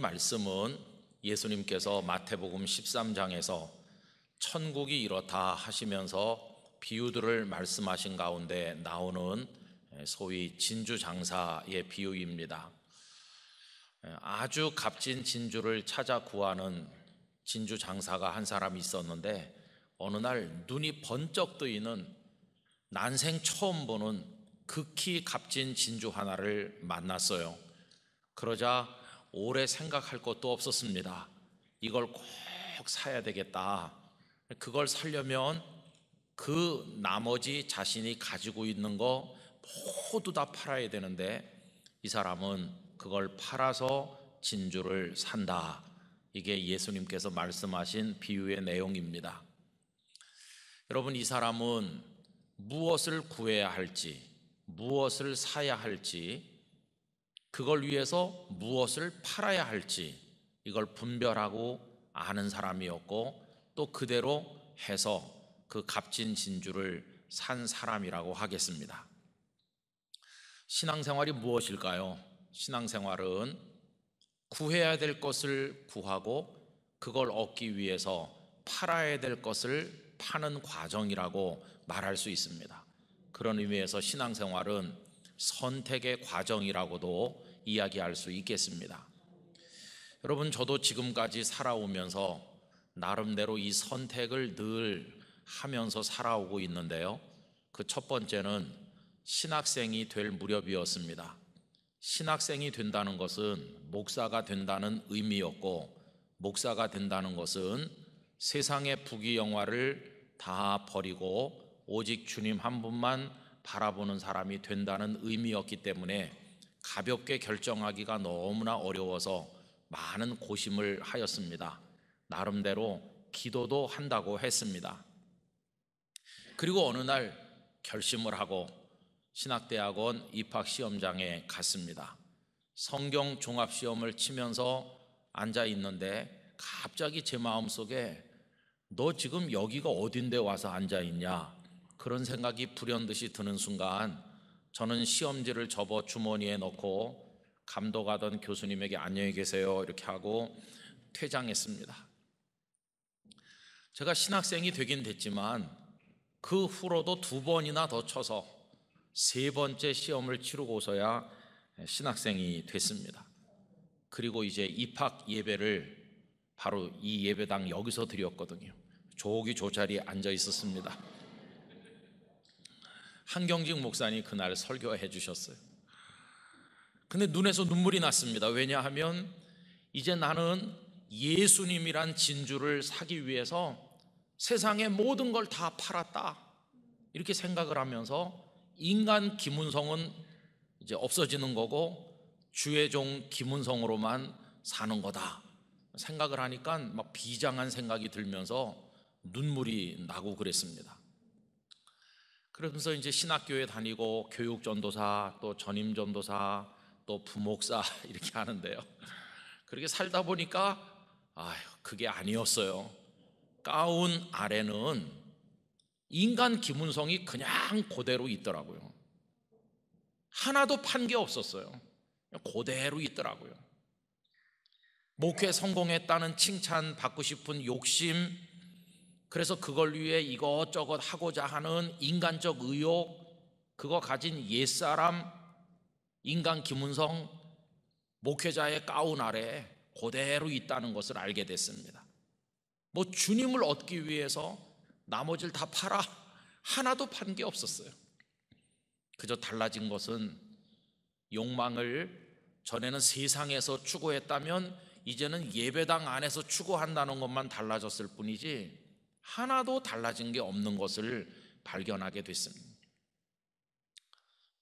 말씀은 예수님께서 마태복음 13장에서 천국이 이렇다 하시면서 비유들을 말씀하신 가운데 나오는 소위 진주 장사의 비유입니다. 아주 값진 진주를 찾아 구하는 진주 장사가 한 사람이 있었는데 어느 날 눈이 번쩍 뜨이는 난생 처음 보는 극히 값진 진주 하나를 만났어요. 그러자 오래 생각할 것도 없었습니다. 이걸 꼭 사야 되겠다. 그걸 살려면 그 나머지 자신이 가지고 있는 거 모두 다 팔아야 되는데 이 사람은 그걸 팔아서 진주를 산다. 이게 예수님께서 말씀하신 비유의 내용입니다. 여러분, 이 사람은 무엇을 구해야 할지, 무엇을 사야 할지 그걸 위해서 무엇을 팔아야 할지 이걸 분별하고 아는 사람이었고 또 그대로 해서 그 값진 진주를 산 사람이라고 하겠습니다. 신앙생활이 무엇일까요? 신앙생활은 구해야 될 것을 구하고 그걸 얻기 위해서 팔아야 될 것을 파는 과정이라고 말할 수 있습니다. 그런 의미에서 신앙생활은 선택의 과정이라고도 이야기할 수 있겠습니다. 여러분, 저도 지금까지 살아오면서 나름대로 이 선택을 늘 하면서 살아오고 있는데요. 그 첫 번째는 신학생이 될 무렵이었습니다. 신학생이 된다는 것은 목사가 된다는 의미였고, 목사가 된다는 것은 세상의 부귀영화를 다 버리고 오직 주님 한 분만 바라보는 사람이 된다는 의미였기 때문에 가볍게 결정하기가 너무나 어려워서 많은 고심을 하였습니다. 나름대로 기도도 한다고 했습니다. 그리고 어느 날 결심을 하고 신학대학원 입학 시험장에 갔습니다. 성경 종합 시험을 치면서 앉아 있는데 갑자기 제 마음속에 너 지금 여기가 어딘데 와서 앉아 있냐? 그런 생각이 불현듯이 드는 순간 저는 시험지를 접어 주머니에 넣고 감독하던 교수님에게 안녕히 계세요 이렇게 하고 퇴장했습니다. 제가 신학생이 되긴 됐지만 그 후로도 두 번이나 더 쳐서 세 번째 시험을 치르고서야 신학생이 됐습니다. 그리고 이제 입학 예배를 바로 이 예배당 여기서 드렸거든요. 조기 조자리에 앉아 있었습니다. 한경직 목사님 그날 설교해 주셨어요. 근데 눈에서 눈물이 났습니다. 왜냐하면 이제 나는 예수님이란 진주를 사기 위해서 세상의 모든 걸 다 팔았다. 이렇게 생각을 하면서 인간 김은성은 이제 없어지는 거고 주의 종 김은성으로만 사는 거다. 생각을 하니까 막 비장한 생각이 들면서 눈물이 나고 그랬습니다. 그러면서 이제 신학교에 다니고 교육 전도사 또 전임 전도사 또 부목사 이렇게 하는데요. 그렇게 살다 보니까 아유 그게 아니었어요. 가운 아래는 인간 김문성이 그냥 그대로 있더라고요. 하나도 판 게 없었어요. 그대로 있더라고요. 목회 성공했다는 칭찬 받고 싶은 욕심 그래서 그걸 위해 이것저것 하고자 하는 인간적 의욕, 그거 가진 옛사람, 인간 김은성, 목회자의 가운 아래 고대로 있다는 것을 알게 됐습니다. 뭐 주님을 얻기 위해서 나머지를 다 팔아 하나도 판 게 없었어요. 그저 달라진 것은 욕망을 전에는 세상에서 추구했다면 이제는 예배당 안에서 추구한다는 것만 달라졌을 뿐이지 하나도 달라진 게 없는 것을 발견하게 됐습니다.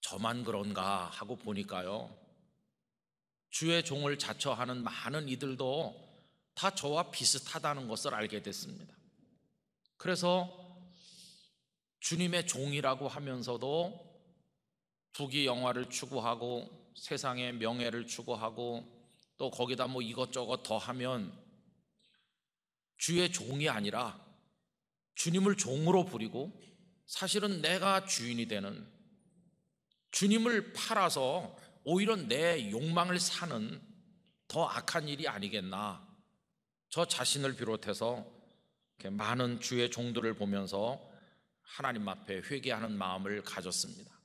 저만 그런가 하고 보니까요. 주의 종을 자처하는 많은 이들도 다 저와 비슷하다는 것을 알게 됐습니다. 그래서 주님의 종이라고 하면서도 부귀 영화를 추구하고 세상의 명예를 추구하고 또 거기다 뭐 이것저것 더하면 주의 종이 아니라 주님을 종으로 부리고 사실은 내가 주인이 되는 주님을 팔아서 오히려 내 욕망을 사는 더 악한 일이 아니겠나. 저 자신을 비롯해서 많은 주의 종들을 보면서 하나님 앞에 회개하는 마음을 가졌습니다.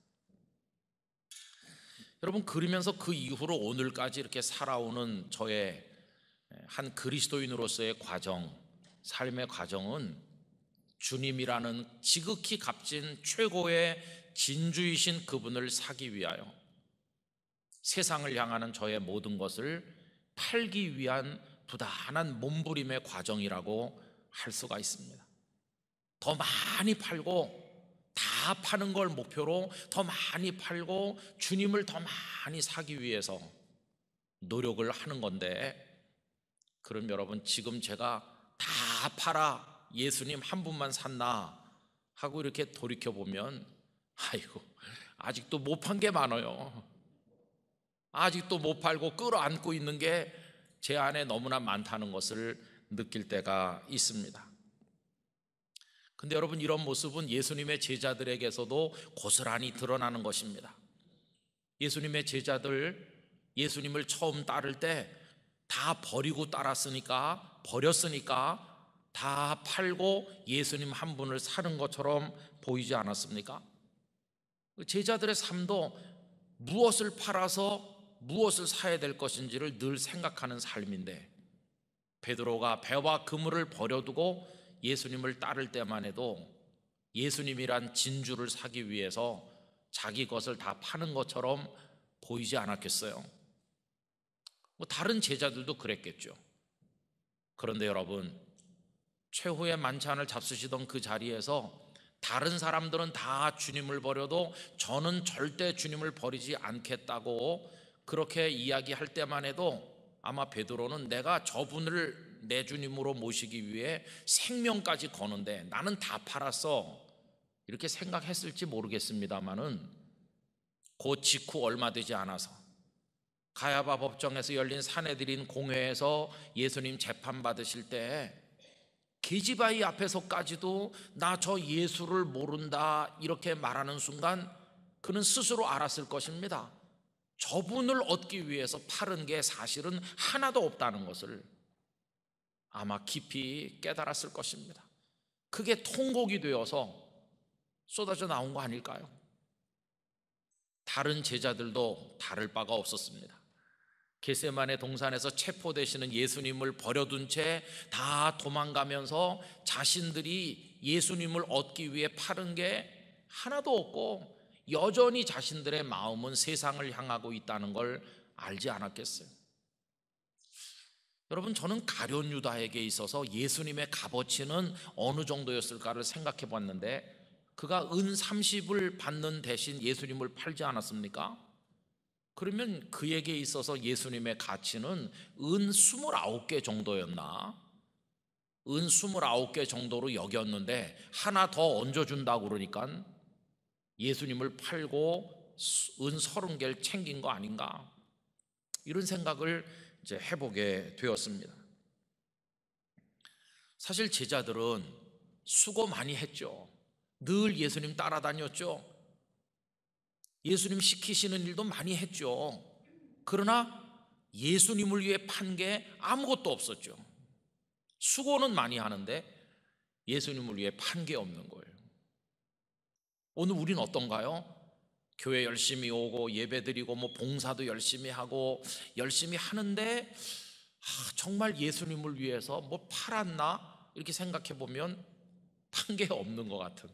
여러분 그리면서그 이후로 오늘까지 이렇게 살아오는 저의 한 그리스도인으로서의 과정, 삶의 과정은 주님이라는 지극히 값진 최고의 진주이신 그분을 사기 위하여 세상을 향하는 저의 모든 것을 팔기 위한 부단한 몸부림의 과정이라고 할 수가 있습니다. 더 많이 팔고 다 파는 걸 목표로 더 많이 팔고 주님을 더 많이 사기 위해서 노력을 하는 건데 그럼 여러분 지금 제가 다 팔아 예수님 한 분만 샀나 하고 이렇게 돌이켜 보면 아이고 아직도 못 판 게 많아요. 아직도 못 팔고 끌어안고 있는 게 제 안에 너무나 많다는 것을 느낄 때가 있습니다. 근데 여러분 이런 모습은 예수님의 제자들에게서도 고스란히 드러나는 것입니다. 예수님의 제자들 예수님을 처음 따를 때 다 버리고 따랐으니까 버렸으니까 다 팔고 예수님 한 분을 사는 것처럼 보이지 않았습니까? 그 제자들의 삶도 무엇을 팔아서 무엇을 사야 될 것인지를 늘 생각하는 삶인데 베드로가 배와 그물을 버려두고 예수님을 따를 때만 해도 예수님이란 진주를 사기 위해서 자기 것을 다 파는 것처럼 보이지 않았겠어요. 뭐 다른 제자들도 그랬겠죠. 그런데 여러분 최후의 만찬을 잡수시던 그 자리에서 다른 사람들은 다 주님을 버려도 저는 절대 주님을 버리지 않겠다고 그렇게 이야기할 때만 해도 아마 베드로는 내가 저분을 내 주님으로 모시기 위해 생명까지 거는데 나는 다 팔았어 이렇게 생각했을지 모르겠습니다만은 곧 직후 얼마 되지 않아서 가야바 법정에서 열린 사내들인 공회에서 예수님 재판 받으실 때 계집아이 앞에서까지도 나 저 예수를 모른다 이렇게 말하는 순간 그는 스스로 알았을 것입니다. 저분을 얻기 위해서 파른 게 사실은 하나도 없다는 것을 아마 깊이 깨달았을 것입니다. 그게 통곡이 되어서 쏟아져 나온 거 아닐까요? 다른 제자들도 다를 바가 없었습니다. 개세만의 동산에서 체포되시는 예수님을 버려둔 채 다 도망가면서 자신들이 예수님을 얻기 위해 파는게 하나도 없고 여전히 자신들의 마음은 세상을 향하고 있다는 걸 알지 않았겠어요. 여러분 저는 가룟 유다에게 있어서 예수님의 값어치는 어느 정도였을까를 생각해 봤는데 그가 은 30을 받는 대신 예수님을 팔지 않았습니까? 그러면 그에게 있어서 예수님의 가치는 은 29개 정도였나? 은 29개 정도로 여겼는데 하나 더 얹어준다고 그러니까 예수님을 팔고 은 30개를 챙긴 거 아닌가? 이런 생각을 이제 해보게 되었습니다. 사실 제자들은 수고 많이 했죠. 늘 예수님 따라다녔죠. 예수님 시키시는 일도 많이 했죠. 그러나 예수님을 위해 판 게 아무것도 없었죠. 수고는 많이 하는데 예수님을 위해 판 게 없는 거예요. 오늘 우린 어떤가요? 교회 열심히 오고 예배 드리고 뭐 봉사도 열심히 하고 열심히 하는데 아, 정말 예수님을 위해서 뭐 팔았나 이렇게 생각해 보면 판 게 없는 것 같은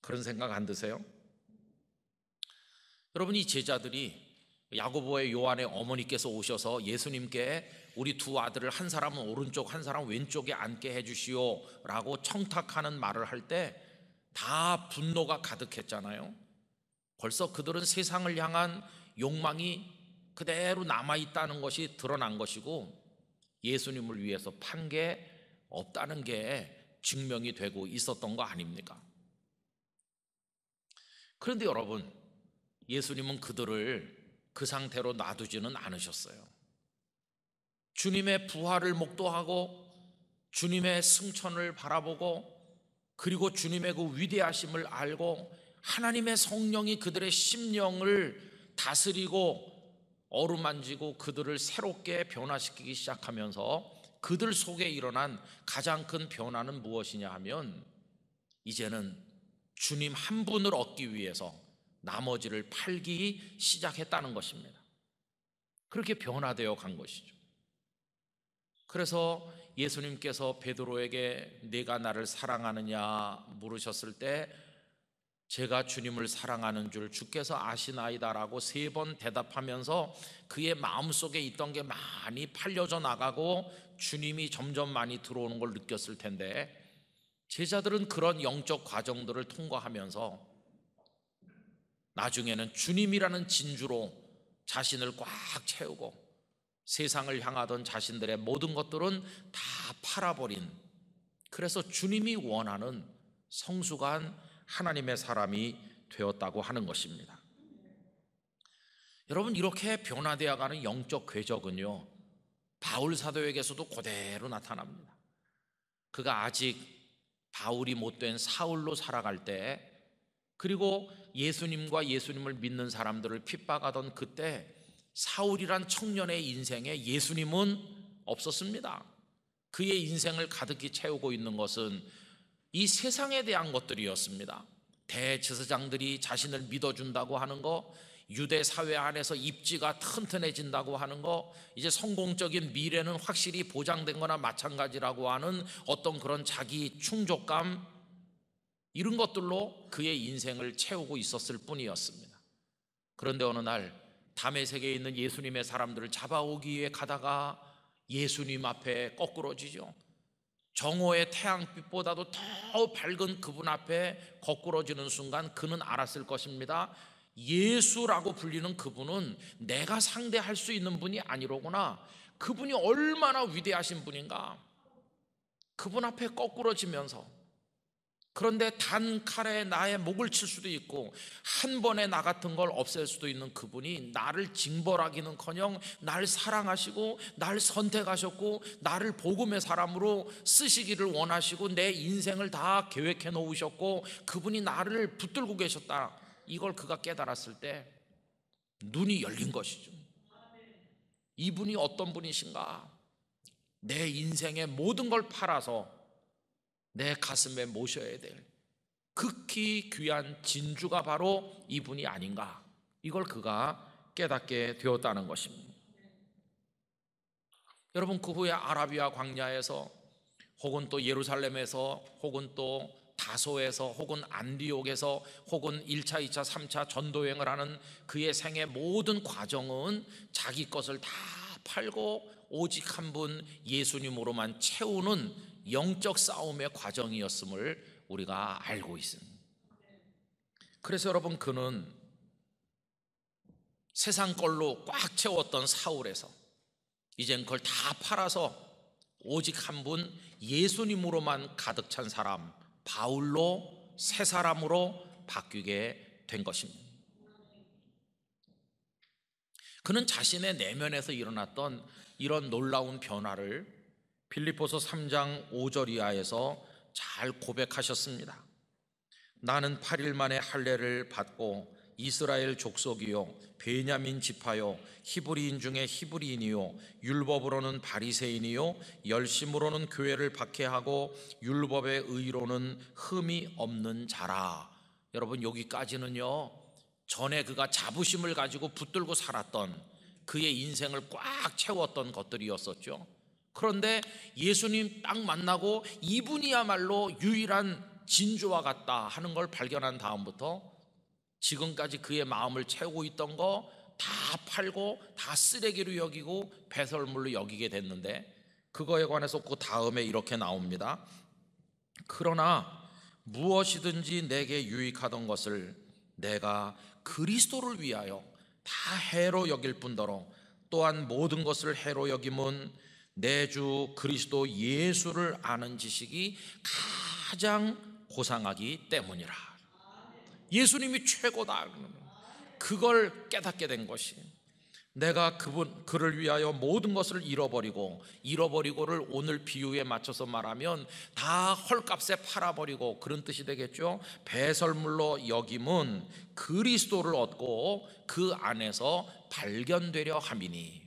그런 생각 안 드세요? 여러분 이 제자들이 야고보의 요한의 어머니께서 오셔서 예수님께 우리 두 아들을 한 사람은 오른쪽 한 사람은 왼쪽에 앉게 해주시오라고 청탁하는 말을 할 때 다 분노가 가득했잖아요. 벌써 그들은 세상을 향한 욕망이 그대로 남아 있다는 것이 드러난 것이고 예수님을 위해서 판 게 없다는 게 증명이 되고 있었던 거 아닙니까? 그런데 여러분 예수님은 그들을 그 상태로 놔두지는 않으셨어요. 주님의 부활을 목도하고 주님의 승천을 바라보고 그리고 주님의 그 위대하심을 알고 하나님의 성령이 그들의 심령을 다스리고 어루만지고 그들을 새롭게 변화시키기 시작하면서 그들 속에 일어난 가장 큰 변화는 무엇이냐 하면 이제는 주님 한 분을 얻기 위해서 나머지를 팔기 시작했다는 것입니다. 그렇게 변화되어 간 것이죠. 그래서 예수님께서 베드로에게 내가 나를 사랑하느냐 물으셨을 때 제가 주님을 사랑하는 줄 주께서 아시나이다라고 세 번 대답하면서 그의 마음속에 있던 게 많이 팔려져 나가고 주님이 점점 많이 들어오는 걸 느꼈을 텐데 제자들은 그런 영적 과정들을 통과하면서 나중에는 주님이라는 진주로 자신을 꽉 채우고 세상을 향하던 자신들의 모든 것들은 다 팔아버린 그래서 주님이 원하는 성숙한 하나님의 사람이 되었다고 하는 것입니다. 여러분 이렇게 변화되어 가는 영적 궤적은요. 바울 사도에게서도 그대로 나타납니다. 그가 아직 바울이 못된 사울로 살아갈 때 그리고 예수님과 예수님을 믿는 사람들을 핍박하던 그때 사울이란 청년의 인생에 예수님은 없었습니다. 그의 인생을 가득히 채우고 있는 것은 이 세상에 대한 것들이었습니다. 대제사장들이 자신을 믿어준다고 하는 거, 유대 사회 안에서 입지가 튼튼해진다고 하는 거, 이제 성공적인 미래는 확실히 보장된 거나 마찬가지라고 하는 어떤 그런 자기 충족감, 이런 것들로 그의 인생을 채우고 있었을 뿐이었습니다. 그런데 어느 날 담의 세계에 있는 예수님의 사람들을 잡아오기 위해 가다가 예수님 앞에 거꾸러지죠. 정오의 태양빛보다도 더 밝은 그분 앞에 거꾸러지는 순간 그는 알았을 것입니다. 예수라고 불리는 그분은 내가 상대할 수 있는 분이 아니로구나. 그분이 얼마나 위대하신 분인가. 그분 앞에 거꾸러지면서 그런데 단 칼에 나의 목을 칠 수도 있고 한 번에 나 같은 걸 없앨 수도 있는 그분이 나를 징벌하기는커녕 날 사랑하시고 날 선택하셨고 나를 복음의 사람으로 쓰시기를 원하시고 내 인생을 다 계획해 놓으셨고 그분이 나를 붙들고 계셨다. 이걸 그가 깨달았을 때 눈이 열린 것이죠. 이분이 어떤 분이신가? 내 인생의 모든 걸 팔아서 내 가슴에 모셔야 될 극히 귀한 진주가 바로 이분이 아닌가. 이걸 그가 깨닫게 되었다는 것입니다. 여러분 그 후에 아라비아 광야에서 혹은 또 예루살렘에서 혹은 또 다소에서 혹은 안디옥에서 혹은 1차, 2차, 3차 전도여행을 하는 그의 생애 모든 과정은 자기 것을 다 팔고 오직 한 분 예수님으로만 채우는 영적 싸움의 과정이었음을 우리가 알고 있습니다. 그래서 여러분 그는 세상 걸로 꽉 채웠던 사울에서 이젠 그걸 다 팔아서 오직 한 분 예수님으로만 가득 찬 사람 바울로 새 사람으로 바뀌게 된 것입니다. 그는 자신의 내면에서 일어났던 이런 놀라운 변화를 빌리포서 3장 5절 이하에서 잘 고백하셨습니다. 나는 8일 만에 할례를 받고 이스라엘 족속이요 베냐민 지파요 히브리인 중에 히브리인이요 율법으로는 바리새인이요 열심으로는 교회를 박해하고 율법의 의로는 흠이 없는 자라. 여러분 여기까지는요. 전에 그가 자부심을 가지고 붙들고 살았던 그의 인생을 꽉 채웠던 것들이었었죠. 그런데 예수님 딱 만나고 이분이야말로 유일한 진주와 같다 하는 걸 발견한 다음부터 지금까지 그의 마음을 채우고 있던 거 다 팔고 다 쓰레기로 여기고 배설물로 여기게 됐는데 그거에 관해서 그 다음에 이렇게 나옵니다. 그러나 무엇이든지 내게 유익하던 것을 내가 그리스도를 위하여 다 해로 여길 뿐더러 또한 모든 것을 해로 여김은 내주 그리스도 예수를 아는 지식이 가장 고상하기 때문이라. 예수님이 최고다. 그걸 깨닫게 된 것이 내가 그분 그를 위하여 모든 것을 잃어버리고 잃어버리고를 오늘 비유에 맞춰서 말하면 다 헐값에 팔아버리고 그런 뜻이 되겠죠. 배설물로 여김은 그리스도를 얻고 그 안에서 발견되려 함이니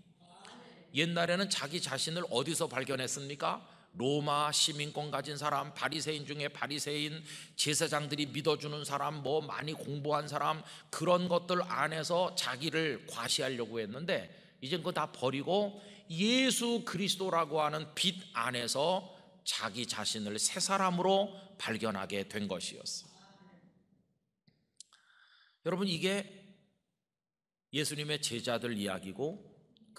옛날에는 자기 자신을 어디서 발견했습니까? 로마 시민권 가진 사람, 바리새인 중에 바리새인, 제사장들이 믿어주는 사람, 뭐 많이 공부한 사람 그런 것들 안에서 자기를 과시하려고 했는데 이제 그거 다 버리고 예수 그리스도라고 하는 빛 안에서 자기 자신을 새 사람으로 발견하게 된 것이었어. 여러분 이게 예수님의 제자들 이야기고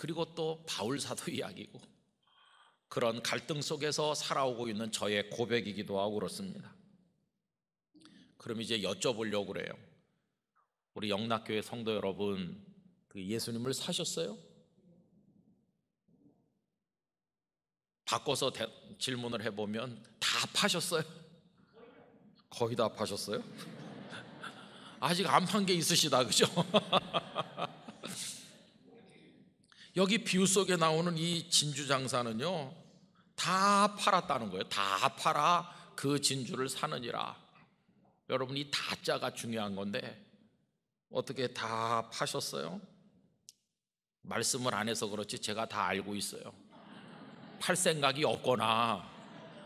그리고 또 바울사도 이야기고 그런 갈등 속에서 살아오고 있는 저의 고백이기도 하고 그렇습니다. 그럼 이제 여쭤보려고 그래요. 우리 영락교회 성도 여러분, 그 예수님을 사셨어요? 바꿔서 대, 질문을 해보면 다 파셨어요? 거의 다 파셨어요? 아직 안 판 게 있으시다, 그죠? 여기 비유 속에 나오는 이 진주 장사는요, 다 팔았다는 거예요. 다 팔아 그 진주를 사느니라. 여러분, 이 다자가 중요한 건데, 어떻게 다 파셨어요? 말씀을 안 해서 그렇지 제가 다 알고 있어요. 팔 생각이 없거나,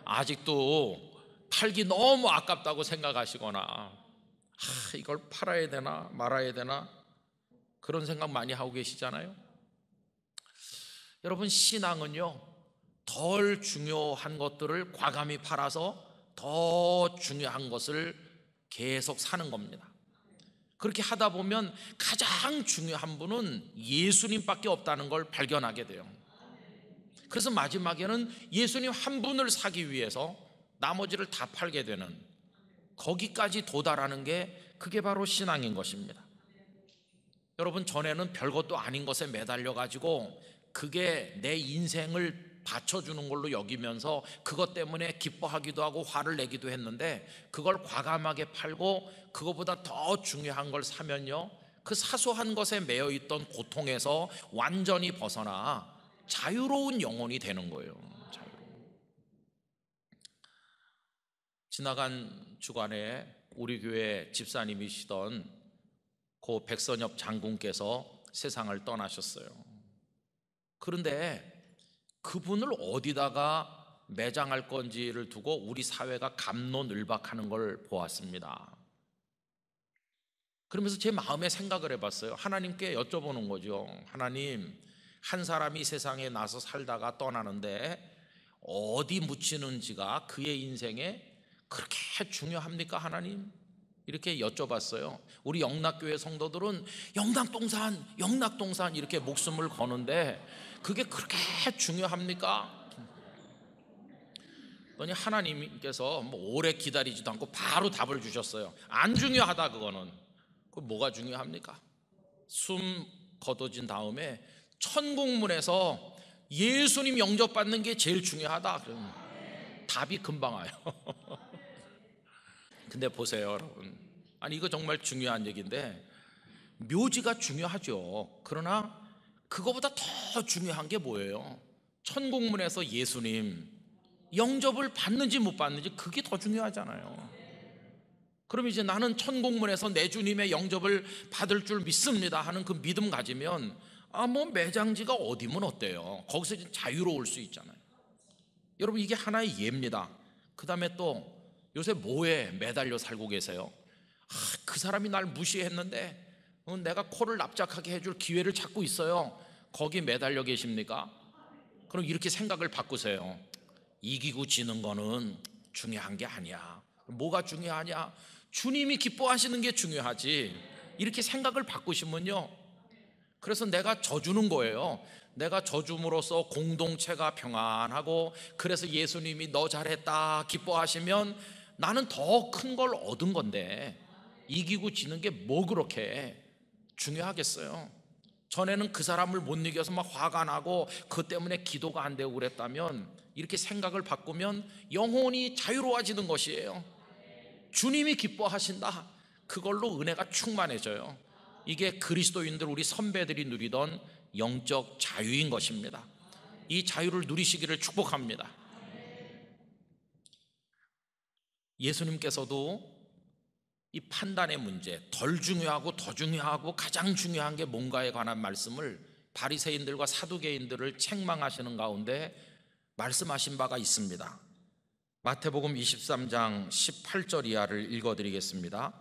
아직도 팔기 너무 아깝다고 생각하시거나, 아, 이걸 팔아야 되나 말아야 되나 그런 생각 많이 하고 계시잖아요. 여러분 신앙은요 덜 중요한 것들을 과감히 팔아서 더 중요한 것을 계속 사는 겁니다. 그렇게 하다 보면 가장 중요한 분은 예수님밖에 없다는 걸 발견하게 돼요. 그래서 마지막에는 예수님 한 분을 사기 위해서 나머지를 다 팔게 되는 거기까지 도달하는 게 그게 바로 신앙인 것입니다. 여러분 전에는 별것도 아닌 것에 매달려 가지고 그게 내 인생을 받쳐주는 걸로 여기면서 그것 때문에 기뻐하기도 하고 화를 내기도 했는데 그걸 과감하게 팔고 그것보다더 중요한 걸 사면요. 그 사소한 것에 매여 있던 고통에서 완전히 벗어나 자유로운 영혼이 되는 거예요. 자유로운. 지나간 주간에 우리 교회 집사님이시던 고 백선엽 장군께서 세상을 떠나셨어요. 그런데 그분을 어디다가 매장할 건지를 두고 우리 사회가 감론을박하는 걸 보았습니다. 그러면서 제 마음에 생각을 해봤어요. 하나님께 여쭤보는 거죠. 하나님, 한 사람이 세상에 나서 살다가 떠나는데 어디 묻히는지가 그의 인생에 그렇게 중요합니까, 하나님? 이렇게 여쭤봤어요. 우리 영락교회 성도들은 영락동산, 영락동산 이렇게 목숨을 거는데 그게 그렇게 중요합니까? 그러니 하나님께서 뭐 오래 기다리지도 않고 바로 답을 주셨어요. 안 중요하다 그거는. 그 뭐가 중요합니까? 숨 거둬진 다음에 천국문에서 예수님 영접받는 게 제일 중요하다. 그럼 답이 금방 와요. 근데 보세요, 여러분. 아니 이거 정말 중요한 얘기인데 묘지가 중요하죠. 그러나 그거보다 더 중요한 게 뭐예요? 천국문에서 예수님 영접을 받는지 못 받는지 그게 더 중요하잖아요. 그럼 이제 나는 천국문에서 내 주님의 영접을 받을 줄 믿습니다 하는 그 믿음 가지면 아 뭐 매장지가 어디면 어때요? 거기서 자유로울 수 있잖아요. 여러분 이게 하나의 예입니다. 그 다음에 또 요새 뭐에 매달려 살고 계세요? 아, 그 사람이 날 무시했는데 어, 내가 코를 납작하게 해줄 기회를 찾고 있어요. 거기 매달려 계십니까? 그럼 이렇게 생각을 바꾸세요. 이기고 지는 거는 중요한 게 아니야. 뭐가 중요하냐? 주님이 기뻐하시는 게 중요하지. 이렇게 생각을 바꾸시면요. 그래서 내가 져주는 거예요. 내가 져줌으로써 공동체가 평안하고 그래서 예수님이 너 잘했다 기뻐하시면 나는 더 큰 걸 얻은 건데 이기고 지는 게 뭐 그렇게 중요하겠어요. 전에는 그 사람을 못 이겨서 막 화가 나고 그 때문에 기도가 안 되고 그랬다면 이렇게 생각을 바꾸면 영혼이 자유로워지는 것이에요. 주님이 기뻐하신다. 그걸로 은혜가 충만해져요. 이게 그리스도인들 우리 선배들이 누리던 영적 자유인 것입니다. 이 자유를 누리시기를 축복합니다. 예수님께서도 이 판단의 문제, 덜 중요하고 더 중요하고 가장 중요한 게 뭔가에 관한 말씀을 바리새인들과 사두개인들을 책망하시는 가운데 말씀하신 바가 있습니다. 마태복음 23장 18절 이하를 읽어 드리겠습니다.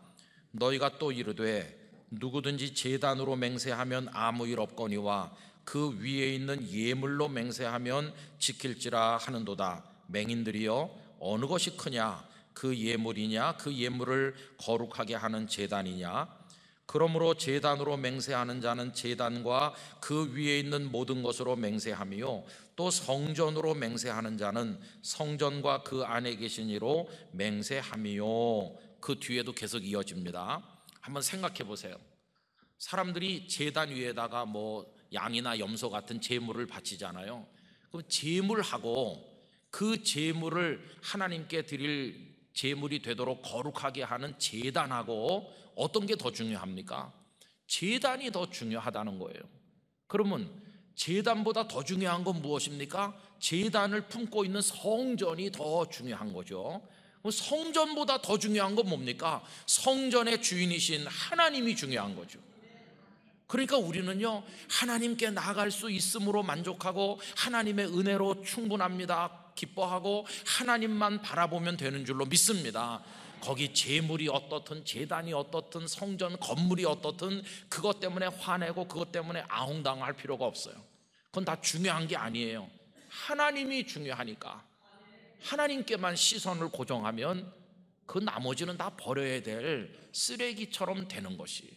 너희가 또 이르되 누구든지 재단으로 맹세하면 아무 일 없거니와 그 위에 있는 예물로 맹세하면 지킬지라 하는도다. 맹인들이여 어느 것이 크냐 그 예물이냐 그 예물을 거룩하게 하는 제단이냐 그러므로 제단으로 맹세하는 자는 제단과 그 위에 있는 모든 것으로 맹세하며 또 성전으로 맹세하는 자는 성전과 그 안에 계신 이로 맹세하며 그 뒤에도 계속 이어집니다. 한번 생각해 보세요. 사람들이 제단 위에다가 뭐 양이나 염소 같은 제물을 바치잖아요. 그럼 제물하고 그 제물을 하나님께 드릴 제물이 되도록 거룩하게 하는 재단하고 어떤 게 더 중요합니까? 재단이 더 중요하다는 거예요. 그러면 재단보다 더 중요한 건 무엇입니까? 재단을 품고 있는 성전이 더 중요한 거죠. 성전보다 더 중요한 건 뭡니까? 성전의 주인이신 하나님이 중요한 거죠. 그러니까 우리는요, 하나님께 나갈수 있음으로 만족하고 하나님의 은혜로 충분합니다. 기뻐하고 하나님만 바라보면 되는 줄로 믿습니다. 거기 재물이 어떻든 재단이 어떻든 성전 건물이 어떻든 그것 때문에 화내고 그것 때문에 아웅당할 필요가 없어요. 그건 다 중요한 게 아니에요. 하나님이 중요하니까 하나님께만 시선을 고정하면 그 나머지는 다 버려야 될 쓰레기처럼 되는 것이에요.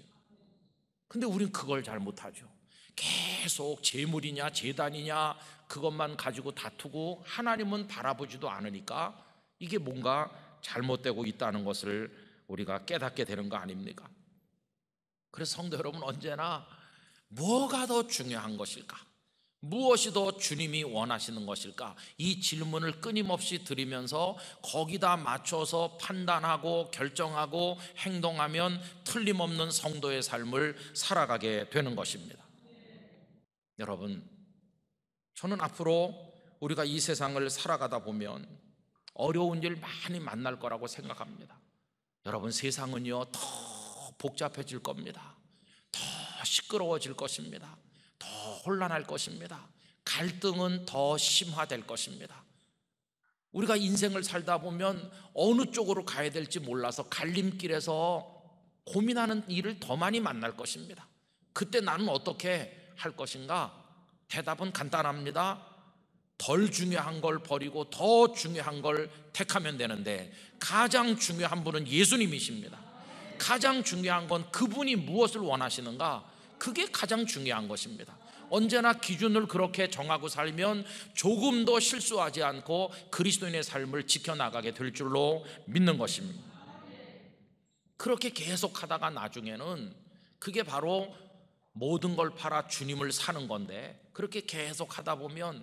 근데 우린 그걸 잘 못하죠. 계속 재물이냐 재단이냐 그것만 가지고 다투고 하나님은 바라보지도 않으니까 이게 뭔가 잘못되고 있다는 것을 우리가 깨닫게 되는 거 아닙니까? 그래서 성도 여러분 언제나 뭐가 더 중요한 것일까? 무엇이 더 주님이 원하시는 것일까? 이 질문을 끊임없이 드리면서 거기다 맞춰서 판단하고 결정하고 행동하면 틀림없는 성도의 삶을 살아가게 되는 것입니다. 여러분, 저는 앞으로 우리가 이 세상을 살아가다 보면 어려운 일 많이 만날 거라고 생각합니다. 여러분 세상은요 더 복잡해질 겁니다. 더 시끄러워질 것입니다. 더 혼란할 것입니다. 갈등은 더 심화될 것입니다. 우리가 인생을 살다 보면 어느 쪽으로 가야 될지 몰라서 갈림길에서 고민하는 일을 더 많이 만날 것입니다. 그때 나는 어떻게 할 것인가? 대답은 간단합니다. 덜 중요한 걸 버리고 더 중요한 걸 택하면 되는데 가장 중요한 분은 예수님이십니다. 가장 중요한 건 그분이 무엇을 원하시는가? 그게 가장 중요한 것입니다. 언제나 기준을 그렇게 정하고 살면 조금 더 실수하지 않고 그리스도인의 삶을 지켜나가게 될 줄로 믿는 것입니다. 그렇게 계속 하다가 나중에는 그게 바로 모든 걸 팔아 주님을 사는 건데 그렇게 계속 하다 보면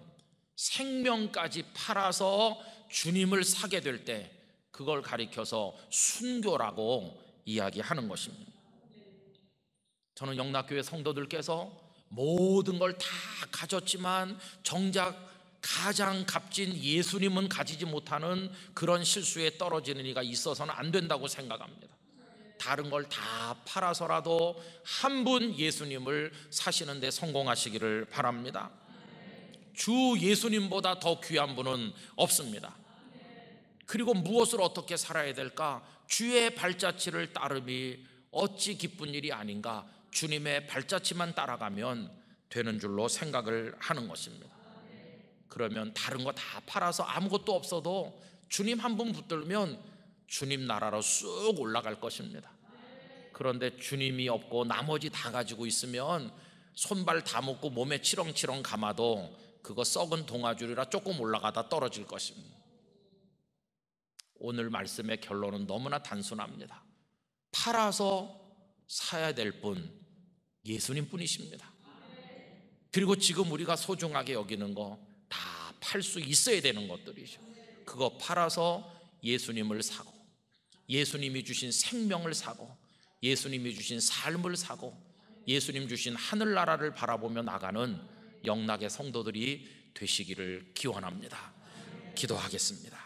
생명까지 팔아서 주님을 사게 될 때 그걸 가리켜서 순교라고 이야기하는 것입니다. 저는 영락교회 성도들께서 모든 걸 다 가졌지만 정작 가장 값진 예수님은 가지지 못하는 그런 실수에 떨어지는 이가 있어서는 안 된다고 생각합니다. 다른 걸 다 팔아서라도 한 분 예수님을 사시는데 성공하시기를 바랍니다. 주 예수님보다 더 귀한 분은 없습니다. 그리고 무엇을 어떻게 살아야 될까? 주의 발자취를 따름이 어찌 기쁜 일이 아닌가? 주님의 발자취만 따라가면 되는 줄로 생각을 하는 것입니다. 그러면 다른 거 다 팔아서 아무것도 없어도 주님 한 분 붙들면 주님 나라로 쑥 올라갈 것입니다. 그런데 주님이 없고 나머지 다 가지고 있으면 손발 다 묶고 몸에 치렁치렁 감아도 그거 썩은 동아줄이라 조금 올라가다 떨어질 것입니다. 오늘 말씀의 결론은 너무나 단순합니다. 팔아서 사야 될 분, 예수님 뿐이십니다. 그리고 지금 우리가 소중하게 여기는 거 다 팔 수 있어야 되는 것들이죠. 그거 팔아서 예수님을 사고, 예수님이 주신 생명을 사고, 예수님이 주신 삶을 사고 예수님 주신 하늘나라를 바라보며 나가는 영락의 성도들이 되시기를 기원합니다. 기도하겠습니다.